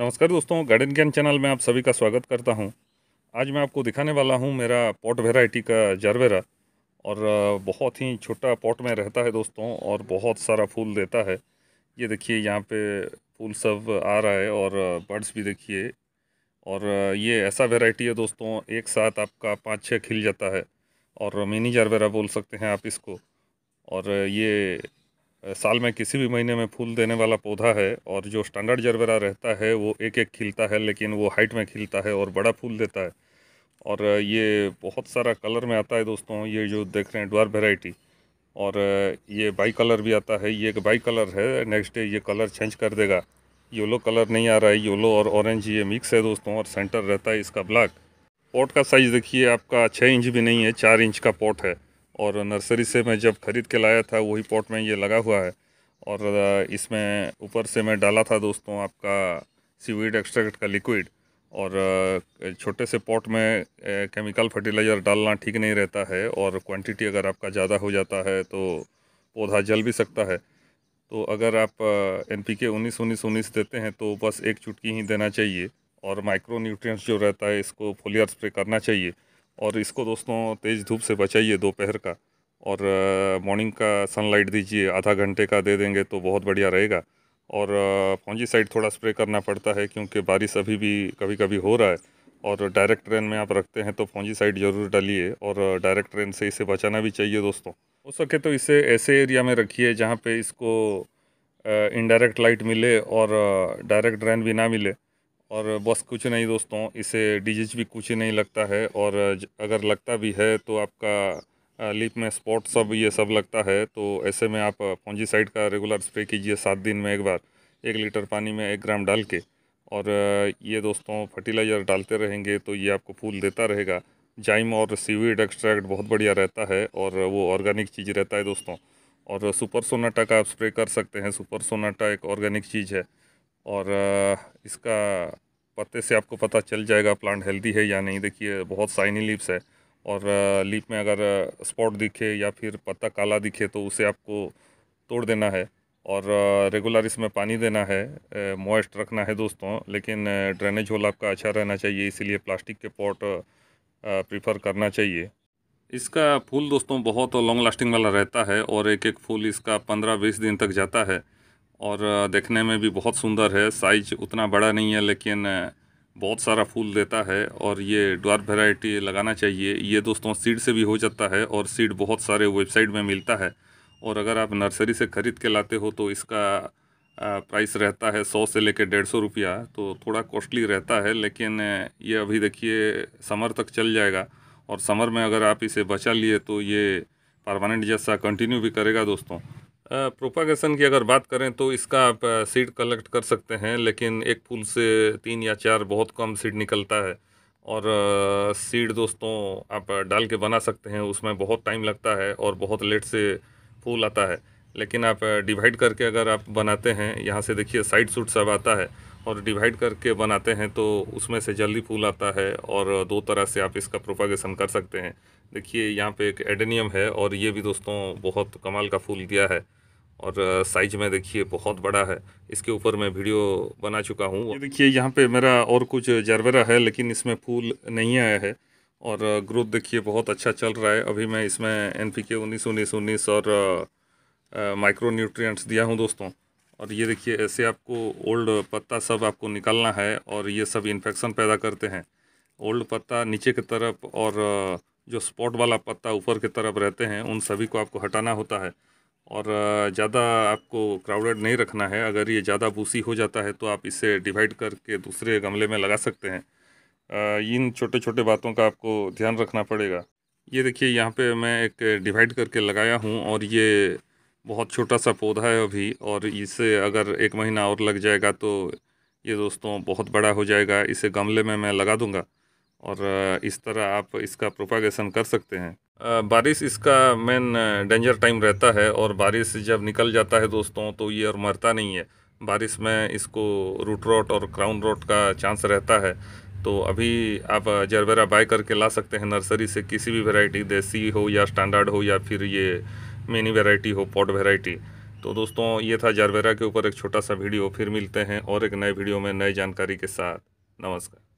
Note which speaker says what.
Speaker 1: नमस्कार दोस्तों गार्डन ज्ञान चैनल में आप सभी का स्वागत करता हूं आज मैं आपको दिखाने वाला हूं मेरा पॉट वेराइटी का जारवेरा और बहुत ही छोटा पॉट में रहता है दोस्तों और बहुत सारा फूल देता है ये देखिए यहाँ पे फूल सब आ रहा है और बर्ड्स भी देखिए और ये ऐसा वेराइटी है दोस्तों एक साथ आपका पाँच छः खिल जाता है और मिनी जारवेरा बोल सकते हैं आप इसको और ये साल में किसी भी महीने में फूल देने वाला पौधा है और जो स्टैंडर्ड जरबेरा रहता है वो एक एक खिलता है लेकिन वो हाइट में खिलता है और बड़ा फूल देता है और ये बहुत सारा कलर में आता है दोस्तों ये जो देख रहे हैं डर वेराइटी और ये बाई कलर भी आता है ये एक बाई कलर है नेक्स्ट डे ये कलर चेंज कर देगा येलो कलर नहीं आ रहा है येलो और ऑरेंज ये मिक्स है दोस्तों और सेंटर रहता है इसका ब्लैक पॉट का साइज़ देखिए आपका छः इंच भी नहीं है चार इंच का पॉट है और नर्सरी से मैं जब ख़रीद के लाया था वही पॉट में ये लगा हुआ है और इसमें ऊपर से मैं डाला था दोस्तों आपका सीवीड एक्सट्रैक्ट का लिक्विड और छोटे से पॉट में केमिकल फर्टिलाइज़र डालना ठीक नहीं रहता है और क्वांटिटी अगर आपका ज़्यादा हो जाता है तो पौधा जल भी सकता है तो अगर आप एन पी के उन्नीस उन्नीस उन्नीस देते हैं तो बस एक चुटकी ही देना चाहिए और माइक्रो न्यूट्रिएंट्स जो रहता है इसको फोलियर स्प्रे करना चाहिए और इसको दोस्तों तेज़ धूप से बचाइए दोपहर का और मॉर्निंग का सनलाइट दीजिए आधा घंटे का दे देंगे तो बहुत बढ़िया रहेगा और फौजी साइड थोड़ा स्प्रे करना पड़ता है क्योंकि बारिश अभी भी कभी कभी हो रहा है और डायरेक्ट ट्रेन में आप रखते हैं तो फौजी साइड ज़रूर डालिए और डायरेक्ट ट्रेन से इसे बचाना भी चाहिए दोस्तों हो सके तो इसे ऐसे एरिया में रखिए जहाँ पर इसको इनडायरेक्ट लाइट मिले और डायरेक्ट ड्रेन भी ना मिले और बस कुछ नहीं दोस्तों इसे डीजिज भी कुछ नहीं लगता है और अगर लगता भी है तो आपका लिप में स्पॉट सब ये सब लगता है तो ऐसे में आप साइड का रेगुलर स्प्रे कीजिए सात दिन में एक बार एक लीटर पानी में एक ग्राम डाल के और ये दोस्तों फर्टिलाइज़र डालते रहेंगे तो ये आपको फूल देता रहेगा जाइम और सीवीड एक्सट्रैक्ट बहुत बढ़िया रहता है और वो ऑर्गेनिक चीज़ रहता है दोस्तों और सुपर सोनाटा का आप स्प्रे कर सकते हैं सुपर सोनाटा एक ऑर्गेनिक चीज़ है और इसका पत्ते से आपको पता चल जाएगा प्लांट हेल्दी है या नहीं देखिए बहुत साइनी लीप्स है और लीप में अगर स्पॉट दिखे या फिर पत्ता काला दिखे तो उसे आपको तोड़ देना है और रेगुलर इसमें पानी देना है मॉइस्ट रखना है दोस्तों लेकिन ड्रेनेज होल आपका अच्छा रहना चाहिए इसीलिए प्लास्टिक के पॉट प्रीफर करना चाहिए इसका फूल दोस्तों बहुत लॉन्ग लास्टिंग वाला रहता है और एक एक फूल इसका पंद्रह बीस दिन तक जाता है और देखने में भी बहुत सुंदर है साइज उतना बड़ा नहीं है लेकिन बहुत सारा फूल देता है और ये डॉर वेराइटी लगाना चाहिए ये दोस्तों सीड से भी हो जाता है और सीड बहुत सारे वेबसाइट में मिलता है और अगर आप नर्सरी से ख़रीद के लाते हो तो इसका प्राइस रहता है सौ से लेकर डेढ़ सौ रुपया तो थोड़ा कॉस्टली रहता है लेकिन ये अभी देखिए समर तक चल जाएगा और समर में अगर आप इसे बचा लिए तो ये परमानेंट जैसा कंटिन्यू भी करेगा दोस्तों प्रोपागेशन की अगर बात करें तो इसका आप सीड कलेक्ट कर सकते हैं लेकिन एक फूल से तीन या चार बहुत कम सीड निकलता है और सीड दोस्तों आप डाल के बना सकते हैं उसमें बहुत टाइम लगता है और बहुत लेट से फूल आता है लेकिन आप डिवाइड करके अगर आप बनाते हैं यहाँ से देखिए साइड सूट सब आता है और डिवाइड करके बनाते हैं तो उसमें से जल्दी फूल आता है और दो तरह से आप इसका प्रोपागेशन कर सकते हैं देखिए यहाँ पे एक एडेनियम है और ये भी दोस्तों बहुत कमाल का फूल दिया है और साइज में देखिए बहुत बड़ा है इसके ऊपर मैं वीडियो बना चुका हूँ देखिए यहाँ पे मेरा और कुछ जरवेरा है लेकिन इसमें फूल नहीं आया है और ग्रोथ देखिए बहुत अच्छा चल रहा है अभी मैं इसमें एन पी के उन्नीस उन्नीस उन्नीस और माइक्रो न्यूट्रिएंट्स दिया हूँ दोस्तों और ये देखिए ऐसे आपको ओल्ड पत्ता सब आपको निकालना है और ये सब इन्फेक्शन पैदा करते हैं ओल्ड पत्ता नीचे की तरफ और जो स्पॉट वाला पत्ता ऊपर की तरफ रहते हैं उन सभी को आपको हटाना होता है और ज़्यादा आपको क्राउडेड नहीं रखना है अगर ये ज़्यादा बूसी हो जाता है तो आप इसे डिवाइड करके दूसरे गमले में लगा सकते हैं इन छोटे छोटे बातों का आपको ध्यान रखना पड़ेगा ये देखिए यहाँ पे मैं एक डिवाइड करके लगाया हूँ और ये बहुत छोटा सा पौधा है अभी और इसे अगर एक महीना और लग जाएगा तो ये दोस्तों बहुत बड़ा हो जाएगा इसे गमले में मैं लगा दूँगा और इस तरह आप इसका प्रोपागेशन कर सकते हैं बारिश इसका मेन डेंजर टाइम रहता है और बारिश जब निकल जाता है दोस्तों तो ये और मरता नहीं है बारिश में इसको रूट रोट और क्राउन रोट का चांस रहता है तो अभी आप जरबेरा बाय करके ला सकते हैं नर्सरी से किसी भी वैरायटी देसी हो या स्टैंडर्ड हो या फिर ये मेनी वेराइटी हो पॉट वेराइटी तो दोस्तों ये था जारवेरा के ऊपर एक छोटा सा वीडियो फिर मिलते हैं और एक नए वीडियो में नए जानकारी के साथ नमस्कार